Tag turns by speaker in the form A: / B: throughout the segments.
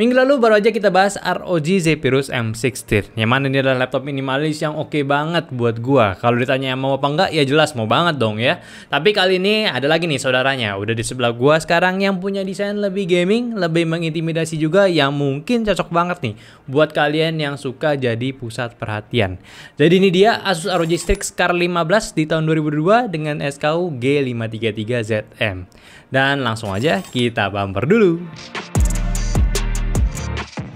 A: Minggu lalu baru aja kita bahas ROG Zephyrus M16 Yang mana ini adalah laptop minimalis yang oke okay banget buat gua Kalau ditanya mau apa enggak ya jelas mau banget dong ya Tapi kali ini ada lagi nih saudaranya Udah di sebelah gua sekarang yang punya desain lebih gaming Lebih mengintimidasi juga yang mungkin cocok banget nih Buat kalian yang suka jadi pusat perhatian Jadi ini dia Asus ROG Strix Car 15 di tahun 2002 Dengan SKU G533ZM Dan langsung aja kita bumper dulu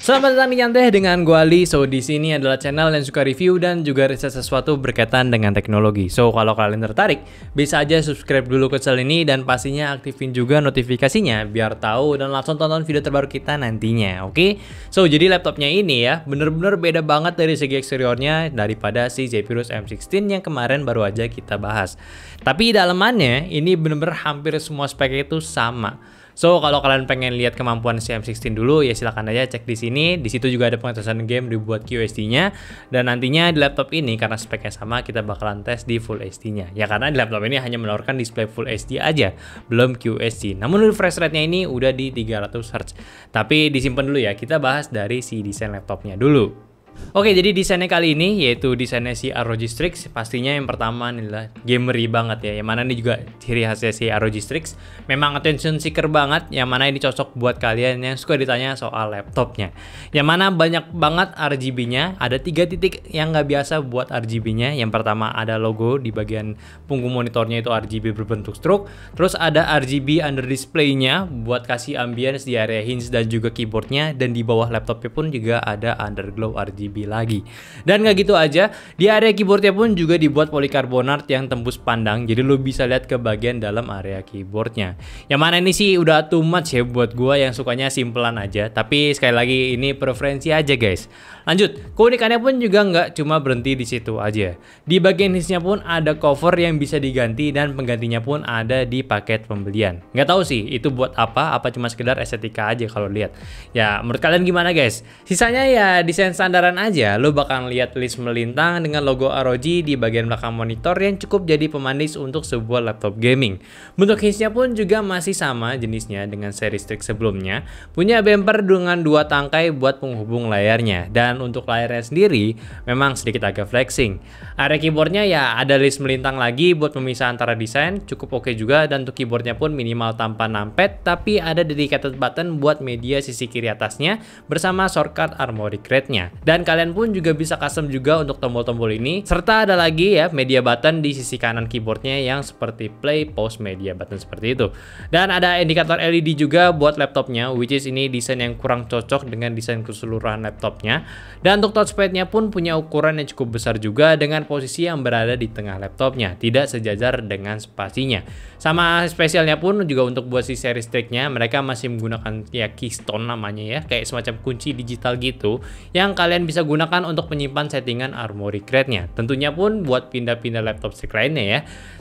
A: Selamat datang di Nyanteh dengan gue Ali. So di sini adalah channel yang suka review dan juga riset sesuatu berkaitan dengan teknologi. So kalau kalian tertarik, bisa aja subscribe dulu ke channel ini dan pastinya aktifin juga notifikasinya biar tahu dan langsung tonton video terbaru kita nantinya. Oke? Okay? So jadi laptopnya ini ya bener-bener beda banget dari segi eksteriornya daripada si Zephyrus M16 yang kemarin baru aja kita bahas. Tapi dalamannya ini bener-bener hampir semua spek itu sama So kalau kalian pengen lihat kemampuan CM16 dulu ya silahkan aja cek di sini. Di situ juga ada pengetesan game dibuat qsd nya dan nantinya di laptop ini karena speknya sama kita bakalan tes di Full HD-nya. Ya karena di laptop ini hanya menawarkan display Full HD aja, belum QSD. Namun refresh rate-nya ini udah di 300 Hz. Tapi disimpan dulu ya, kita bahas dari si desain laptopnya dulu. Oke, jadi desainnya kali ini yaitu desainnya si ROG Strix. Pastinya yang pertama adalah gamery banget ya. Yang mana ini juga ciri khasnya si ROG Strix. Memang attention seeker banget. Yang mana ini cocok buat kalian yang suka ditanya soal laptopnya. Yang mana banyak banget RGB-nya. Ada tiga titik yang nggak biasa buat RGB-nya. Yang pertama ada logo di bagian punggung monitornya itu RGB berbentuk stroke. Terus ada RGB under display-nya buat kasih ambience di area hinge dan juga keyboardnya. Dan di bawah laptopnya pun juga ada underglow RGB RGB lagi. Dan nggak gitu aja, di area keyboardnya pun juga dibuat polikarbonat yang tembus pandang, jadi lo bisa lihat ke bagian dalam area keyboardnya. Yang mana ini sih udah too much ya buat gua yang sukanya simpelan aja, tapi sekali lagi ini preferensi aja guys. Lanjut, keunikannya pun juga nggak cuma berhenti di situ aja. Di bagian hisnya pun ada cover yang bisa diganti dan penggantinya pun ada di paket pembelian. Nggak tahu sih itu buat apa, apa cuma sekedar estetika aja kalau lihat. Ya menurut kalian gimana guys? Sisanya ya desain standar penasaran aja, lo bakal lihat list melintang dengan logo ROG di bagian belakang monitor yang cukup jadi pemanis untuk sebuah laptop gaming. Bentuk case-nya pun juga masih sama jenisnya dengan seri Strix sebelumnya, punya bumper dengan dua tangkai buat penghubung layarnya. Dan untuk layarnya sendiri, memang sedikit agak flexing. Area keyboardnya ya ada list melintang lagi buat memisah antara desain, cukup oke okay juga dan untuk keyboardnya pun minimal tanpa numpad, tapi ada dedicated button buat media sisi kiri atasnya bersama shortcut Armory crate-nya. Dan dan kalian pun juga bisa custom juga untuk tombol-tombol ini serta ada lagi ya media button di sisi kanan keyboardnya yang seperti play, pause, media button seperti itu dan ada indikator LED juga buat laptopnya which is ini desain yang kurang cocok dengan desain keseluruhan laptopnya dan untuk touchpadnya pun punya ukuran yang cukup besar juga dengan posisi yang berada di tengah laptopnya tidak sejajar dengan spasinya sama spesialnya pun juga untuk buat si seri striknya mereka masih menggunakan ya keystone namanya ya kayak semacam kunci digital gitu yang kalian bisa gunakan untuk menyimpan settingan Armory Crate-nya. Tentunya pun buat pindah-pindah laptop stick lainnya ya.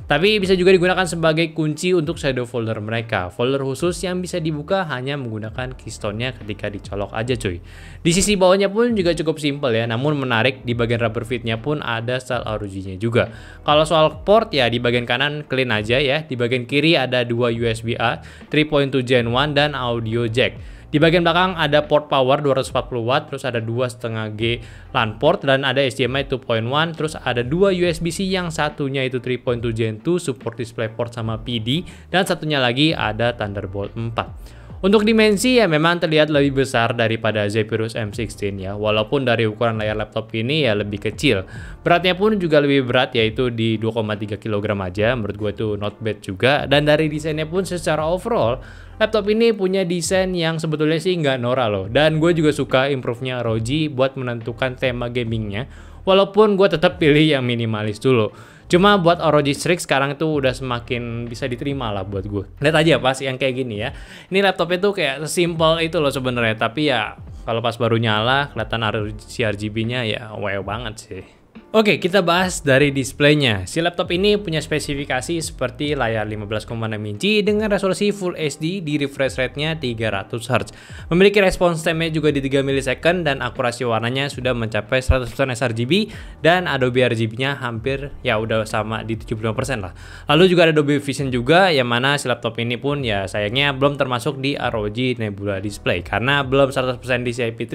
A: Tapi bisa juga digunakan sebagai kunci untuk shadow folder mereka. Folder khusus yang bisa dibuka hanya menggunakan keystone-nya ketika dicolok aja cuy. Di sisi bawahnya pun juga cukup simpel ya, namun menarik di bagian rubber fitnya nya pun ada style rog juga. Kalau soal port ya di bagian kanan clean aja ya, di bagian kiri ada dua USB-A, 3.2 Gen 1 dan audio jack. Di bagian belakang ada port power 240 watt, terus ada dua setengah G LAN port dan ada HDMI 2.1, terus ada dua USB-C yang satunya itu 3.2 Gen 2 support DisplayPort sama PD dan satunya lagi ada Thunderbolt 4. Untuk dimensi ya memang terlihat lebih besar daripada Zephyrus M16 ya, walaupun dari ukuran layar laptop ini ya lebih kecil. Beratnya pun juga lebih berat yaitu di 2,3 kg aja, menurut gue itu not bad juga. Dan dari desainnya pun secara overall, laptop ini punya desain yang sebetulnya sih nggak norak loh. Dan gue juga suka improve-nya ROG buat menentukan tema gamingnya, walaupun gue tetap pilih yang minimalis dulu. Cuma buat Orochi Strix sekarang itu udah semakin bisa diterima lah buat gue. Lihat aja pas yang kayak gini ya. Ini laptopnya tuh kayak simple itu loh sebenarnya, tapi ya kalau pas baru nyala kelihatan CRGB-nya ya wow banget sih. Oke, kita bahas dari displaynya. Si laptop ini punya spesifikasi seperti layar 15,6 inci dengan resolusi Full HD di refresh rate-nya 300Hz. Memiliki respons time-nya juga di 3 ms dan akurasi warnanya sudah mencapai 100% sRGB dan Adobe RGB-nya hampir ya udah sama di 75% lah. Lalu juga ada Adobe Vision juga yang mana si laptop ini pun ya sayangnya belum termasuk di ROG Nebula Display karena belum 100% DCI-P3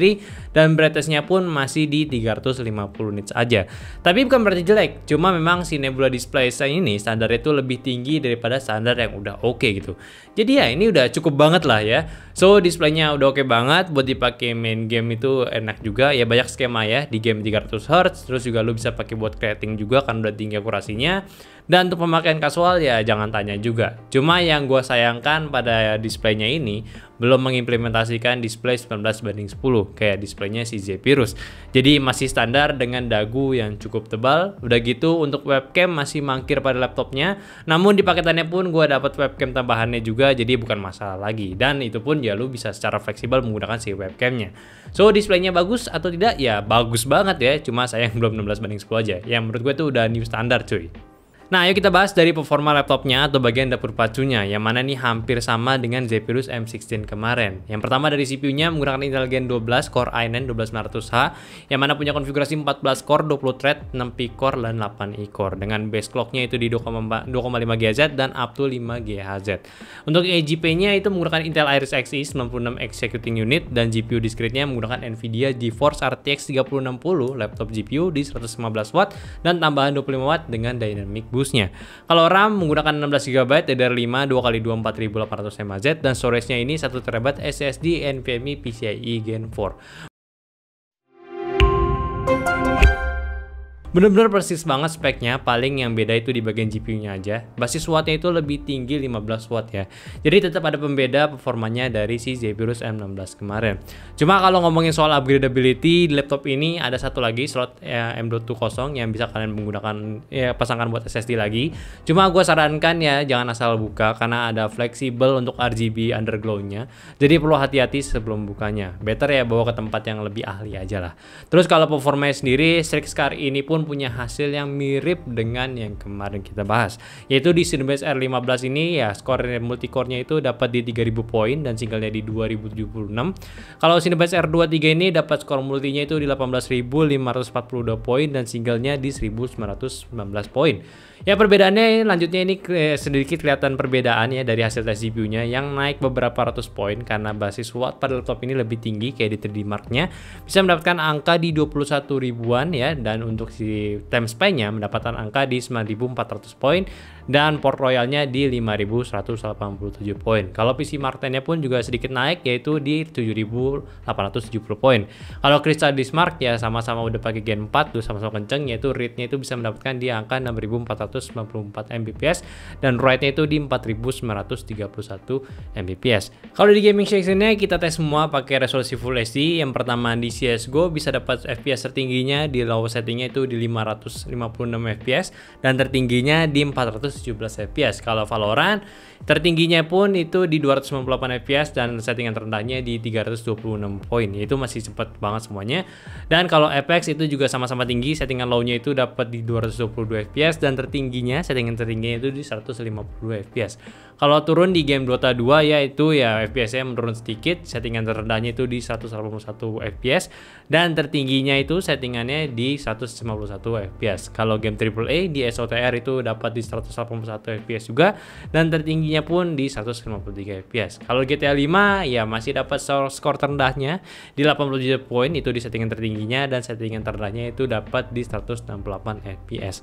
A: dan brightness-nya pun masih di 350 nits aja. Tapi bukan berarti jelek, cuma memang si Nebula Display Sign ini standar itu lebih tinggi daripada standar yang udah oke okay gitu. Jadi ya ini udah cukup banget lah ya. So displaynya udah oke okay banget buat dipakai main game itu enak juga ya banyak skema ya di game 300 Hz terus juga lu bisa pakai buat creating juga kan udah tinggi akurasinya. Dan untuk pemakaian kasual ya jangan tanya juga. Cuma yang gue sayangkan pada displaynya ini belum mengimplementasikan display 19 banding 10 kayak displaynya si Zephyrus. Jadi masih standar dengan dagu yang cukup tebal. Udah gitu untuk webcam masih mangkir pada laptopnya. Namun di paketannya pun gue dapat webcam tambahannya juga jadi bukan masalah lagi. Dan itu pun ya lu bisa secara fleksibel menggunakan si webcamnya. So displaynya bagus atau tidak ya bagus banget ya. Cuma sayang belum 16 banding 10 aja. Yang menurut gue itu udah new standar cuy. Nah, ayo kita bahas dari performa laptopnya atau bagian dapur pacunya, yang mana ini hampir sama dengan Zephyrus M16 kemarin. Yang pertama dari CPU-nya menggunakan Intel Gen 12 Core i9 12900H, yang mana punya konfigurasi 14 core, 20 thread, 6 P core, dan 8 E core. Dengan base clock-nya itu di 2,5 GHz dan up to 5 GHz. Untuk eGP-nya itu menggunakan Intel Iris Xe 96 Executing Unit dan GPU discrete-nya menggunakan NVIDIA GeForce RTX 3060 laptop GPU di 115 watt dan tambahan 25 watt dengan dynamic boost bagusnya. Kalau RAM menggunakan 16GB DDR5 2x2 4800 mAh dan storage-nya ini 1TB SSD NVMe PCIe Gen 4. Bener-bener persis banget speknya, paling yang beda itu di bagian GPU-nya aja. Basis wattnya itu lebih tinggi 15 watt ya. Jadi tetap ada pembeda performanya dari si Zephyrus M16 kemarin. Cuma kalau ngomongin soal upgradability di laptop ini ada satu lagi slot ya, M.20 yang bisa kalian menggunakan ya, pasangkan buat SSD lagi. Cuma gue sarankan ya jangan asal buka karena ada fleksibel untuk RGB underglow-nya. Jadi perlu hati-hati sebelum bukanya. Better ya bawa ke tempat yang lebih ahli aja lah. Terus kalau performanya sendiri, Strix Car ini pun punya hasil yang mirip dengan yang kemarin kita bahas yaitu di Cinebench R15 ini ya skor multicore-nya itu dapat di 3000 poin dan singlenya di 2076 kalau Cinebench R23 ini dapat skor multinya itu di 18542 poin dan singlenya di 1919 poin ya perbedaannya lanjutnya ini sedikit kelihatan perbedaan ya dari hasil tes GPU-nya yang naik beberapa ratus poin karena basis watt pada laptop ini lebih tinggi kayak di 3D Mark-nya bisa mendapatkan angka di 21 ribuan ya dan untuk si time span-nya mendapatkan angka di 9400 poin dan port royalnya di 5187 poin. Kalau PC Martinnya pun juga sedikit naik yaitu di 7870 poin. Kalau Crystal Dismark ya sama-sama udah pakai Gen 4 tuh sama-sama kenceng yaitu readnya itu bisa mendapatkan di angka 6494 Mbps dan write-nya itu di 4931 Mbps. Kalau di gaming sectionnya kita tes semua pakai resolusi Full HD. Yang pertama di CSGO bisa dapat FPS tertingginya di low settingnya itu di 556 FPS dan tertingginya di 400 217 fps. Kalau Valorant tertingginya pun itu di 298 fps dan settingan terendahnya di 326 poin. Itu masih cepat banget semuanya. Dan kalau Apex itu juga sama-sama tinggi, settingan low itu dapat di 222 fps dan tertingginya settingan tertingginya itu di 152 fps. Kalau turun di game Dota 2 yaitu ya FPS-nya menurun sedikit, settingan terendahnya itu di 181 fps dan tertingginya itu settingannya di 151 fps. Kalau game AAA di SOTR itu dapat di 180 181 fps juga dan tertingginya pun di 153 fps. Kalau GTA 5 ya masih dapat skor terendahnya di 87 poin itu di settingan tertingginya dan settingan terendahnya itu dapat di 168 fps.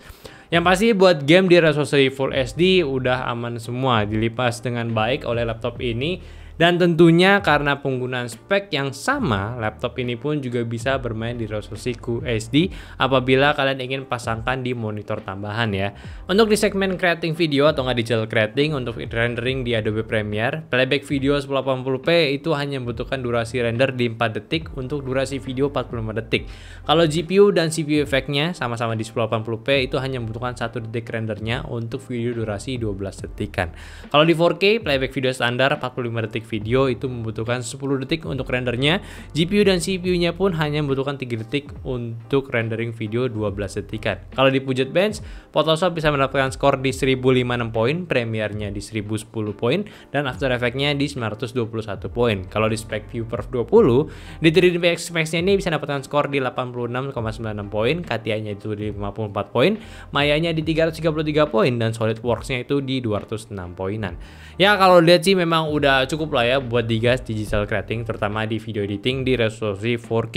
A: Yang pasti buat game di resolusi Full HD udah aman semua dilipas dengan baik oleh laptop ini dan tentunya karena penggunaan spek yang sama, laptop ini pun juga bisa bermain di resolusi QHD apabila kalian ingin pasangkan di monitor tambahan ya. Untuk di segmen creating video atau nggak digital creating untuk rendering di Adobe Premiere, playback video 1080p itu hanya membutuhkan durasi render di 4 detik untuk durasi video 45 detik. Kalau GPU dan CPU efeknya sama-sama di 1080p itu hanya membutuhkan 1 detik rendernya untuk video durasi 12 detikan. Kalau di 4K, playback video standar 45 detik video itu membutuhkan 10 detik untuk rendernya. GPU dan CPU-nya pun hanya membutuhkan 3 detik untuk rendering video 12 detikan. Kalau di Puget Bench, Photoshop bisa mendapatkan skor di 1056 poin, Premiere-nya di 1010 poin, dan After Effects-nya di 921 poin. Kalau di View Perf 20, di 3D Max Max-nya ini bisa mendapatkan skor di 86,96 poin, Katia-nya itu di 54 poin, Maya-nya di 333 poin, dan SolidWorks-nya itu di 206 poinan. Ya kalau lihat sih memang udah cukup cukup lah ya buat digas digital creating terutama di video editing di resolusi 4K.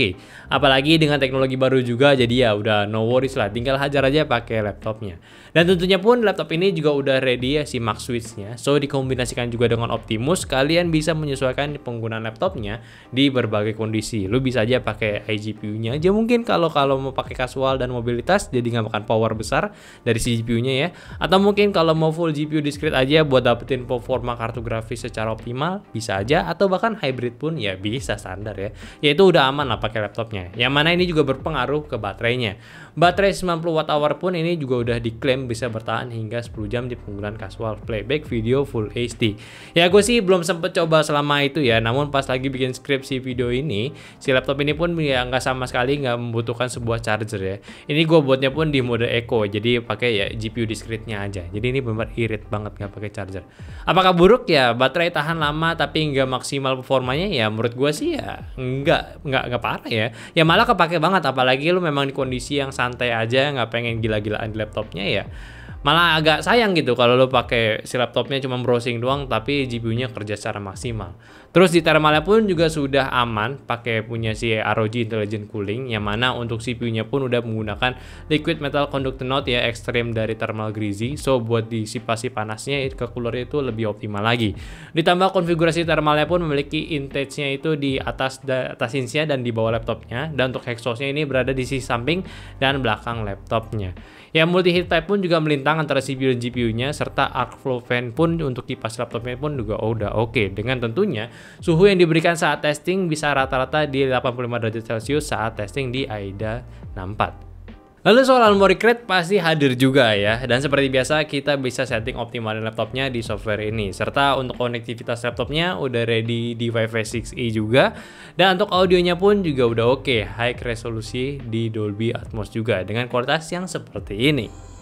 A: Apalagi dengan teknologi baru juga jadi ya udah no worries lah tinggal hajar aja pakai laptopnya. Dan tentunya pun laptop ini juga udah ready ya si Max Switch-nya. So dikombinasikan juga dengan Optimus kalian bisa menyesuaikan penggunaan laptopnya di berbagai kondisi. Lu bisa aja pakai iGPU-nya aja mungkin kalau kalau mau pakai casual dan mobilitas jadi nggak makan power besar dari si GPU-nya ya. Atau mungkin kalau mau full GPU discrete aja buat dapetin performa kartu grafis secara optimal bisa aja atau bahkan hybrid pun ya bisa standar ya yaitu udah aman lah pakai laptopnya yang mana ini juga berpengaruh ke baterainya baterai 90 watt hour pun ini juga udah diklaim bisa bertahan hingga 10 jam di penggunaan casual playback video full HD ya gue sih belum sempet coba selama itu ya namun pas lagi bikin skripsi video ini si laptop ini pun ya nggak sama sekali nggak membutuhkan sebuah charger ya ini gue buatnya pun di mode eco jadi pakai ya GPU discrete-nya aja jadi ini benar irit banget nggak pakai charger apakah buruk ya baterai tahan lama tapi nggak maksimal performanya ya menurut gue sih ya nggak nggak nggak parah ya ya malah kepake banget apalagi lu memang di kondisi yang santai aja nggak pengen gila-gilaan di laptopnya ya malah agak sayang gitu kalau lu pakai si laptopnya cuma browsing doang tapi GPU-nya kerja secara maksimal Terus di thermalnya pun juga sudah aman pakai punya si ROG Intelligent Cooling yang mana untuk CPU-nya pun udah menggunakan liquid metal conductor note ya ekstrim dari thermal greasy. So buat disipasi panasnya ke cooler itu lebih optimal lagi. Ditambah konfigurasi thermalnya pun memiliki intake-nya itu di atas atas insia dan di bawah laptopnya dan untuk exhaust-nya ini berada di sisi samping dan belakang laptopnya. Ya multi heat type pun juga melintang antara CPU dan GPU-nya serta arc flow fan pun untuk kipas laptopnya pun juga udah oke okay. dengan tentunya Suhu yang diberikan saat testing bisa rata-rata di 85 derajat Celcius saat testing di AIDA 64. Lalu soal memory crate pasti hadir juga ya. Dan seperti biasa kita bisa setting optimalin laptopnya di software ini. Serta untuk konektivitas laptopnya udah ready di Wi-Fi 6E juga. Dan untuk audionya pun juga udah oke. Okay. High resolusi di Dolby Atmos juga dengan kualitas yang seperti ini.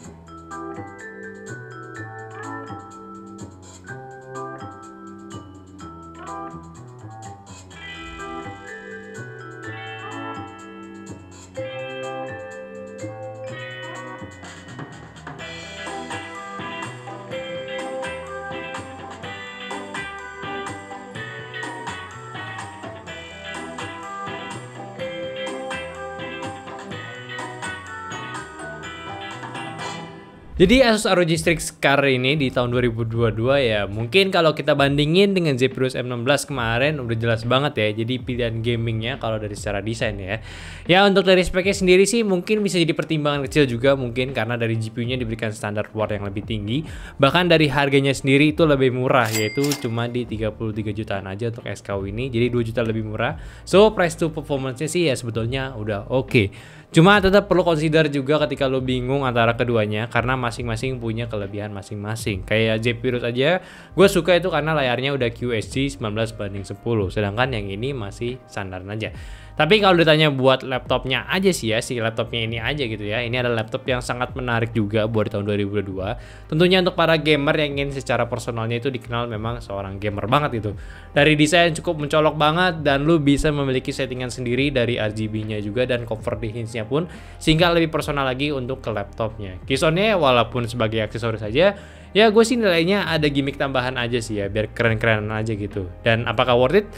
A: Jadi Asus ROG Strix Car ini di tahun 2022 ya mungkin kalau kita bandingin dengan Zephyrus M16 kemarin udah jelas banget ya jadi pilihan gamingnya kalau dari secara desain ya ya untuk dari speknya sendiri sih mungkin bisa jadi pertimbangan kecil juga mungkin karena dari GPU-nya diberikan standar war yang lebih tinggi bahkan dari harganya sendiri itu lebih murah yaitu cuma di 33 jutaan aja untuk SKU ini jadi 2 juta lebih murah so price to performance-nya sih ya sebetulnya udah oke okay. cuma tetap perlu consider juga ketika lo bingung antara keduanya karena masing-masing punya kelebihan masing-masing. Kayak Virus aja, gue suka itu karena layarnya udah QHD 19 banding 10, sedangkan yang ini masih standar aja. Tapi kalau ditanya buat laptopnya aja sih ya, si laptopnya ini aja gitu ya. Ini adalah laptop yang sangat menarik juga buat tahun 2022. Tentunya untuk para gamer yang ingin secara personalnya itu dikenal memang seorang gamer banget gitu. Dari desain cukup mencolok banget dan lu bisa memiliki settingan sendiri dari RGB-nya juga dan cover di hinge-nya pun sehingga lebih personal lagi untuk ke laptopnya. Keysonnya walaupun sebagai aksesoris saja, ya gue sih nilainya ada gimmick tambahan aja sih ya biar keren keren aja gitu. Dan apakah worth it?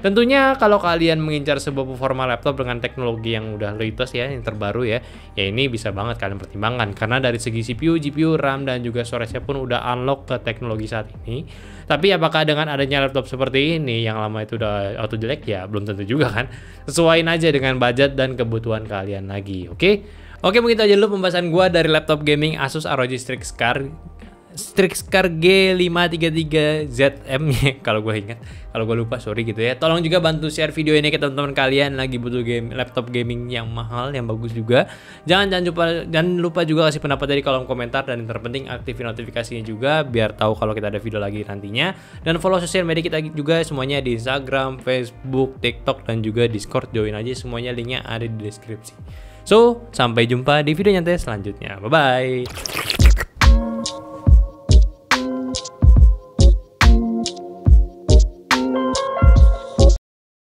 A: Tentunya kalau kalian mengincar sebuah performa laptop dengan teknologi yang udah latest ya, yang terbaru ya, ya ini bisa banget kalian pertimbangkan karena dari segi CPU, GPU, RAM dan juga storage-nya pun udah unlock ke teknologi saat ini. Tapi apakah dengan adanya laptop seperti ini yang lama itu udah auto jelek ya belum tentu juga kan. Sesuaiin aja dengan budget dan kebutuhan kalian lagi, oke? Okay? Oke mungkin itu aja dulu pembahasan gue dari laptop gaming Asus ROG Strix Scar Strixcar G533ZM ya kalau gue ingat kalau gue lupa sorry gitu ya tolong juga bantu share video ini ke teman-teman kalian lagi butuh game laptop gaming yang mahal yang bagus juga jangan jangan lupa dan lupa juga kasih pendapat dari kolom komentar dan yang terpenting aktifin notifikasinya juga biar tahu kalau kita ada video lagi nantinya dan follow sosial media kita juga semuanya di Instagram, Facebook, TikTok dan juga Discord join aja semuanya linknya ada di deskripsi so sampai jumpa di video nyantai selanjutnya bye bye